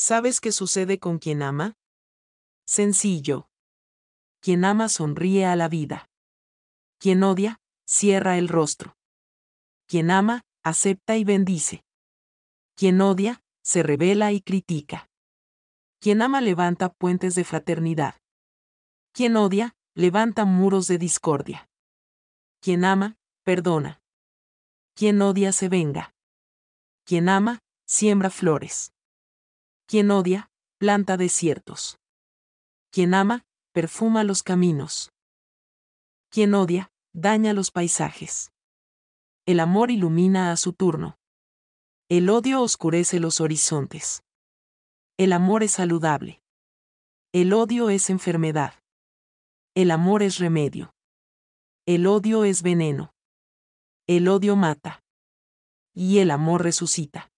¿Sabes qué sucede con quien ama? Sencillo. Quien ama sonríe a la vida. Quien odia, cierra el rostro. Quien ama, acepta y bendice. Quien odia, se revela y critica. Quien ama levanta puentes de fraternidad. Quien odia, levanta muros de discordia. Quien ama, perdona. Quien odia se venga. Quien ama, siembra flores. Quien odia, planta desiertos. Quien ama, perfuma los caminos. Quien odia, daña los paisajes. El amor ilumina a su turno. El odio oscurece los horizontes. El amor es saludable. El odio es enfermedad. El amor es remedio. El odio es veneno. El odio mata. Y el amor resucita.